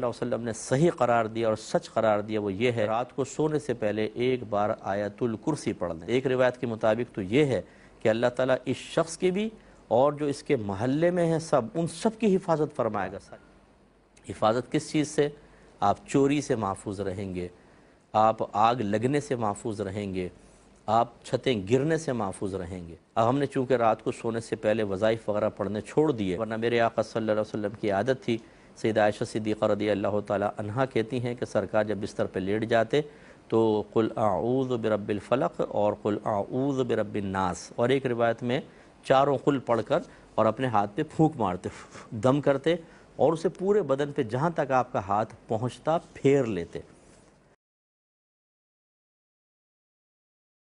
वसल्लम ने सही करार दिया और सच करार दिया वो ये है रात को सोने से पहले एक बार आयतुल कुर्सी पढ़ लें एक रिवायत के मुताबिक तो ये है कि अल्लाह ताला इस शख्स की भी और जो इसके महल्ले में हैं सब उन सब की हिफाजत फरमाएगा सर हिफाजत किस चीज़ से आप चोरी से महफूज रहेंगे आप आग लगने से महफूज रहेंगे आप छतें गिरने से महफूज रहेंगे अब हमने चूँकि रात को सोने से पहले वज़ाइफ वगैरह पढ़ने छोड़ दिए वरना मेरे आका सल्लल्लाहु अलैहि वसल्लम की आदत थी सैद आयशा सिद्दीक़ा रदी अल्लाह तहा कहती हैं कि सरकार जब बिस्तर पर लेट जाते तो कुल आऊज़ बरबिलफ़लक और कुल आऊज़ नास और एक रिवायत में चारों कुल पढ़कर और अपने हाथ पे फूंक मारते दम करते और उसे पूरे बदन पे जहाँ तक आपका हाथ पहुँचता फेर लेते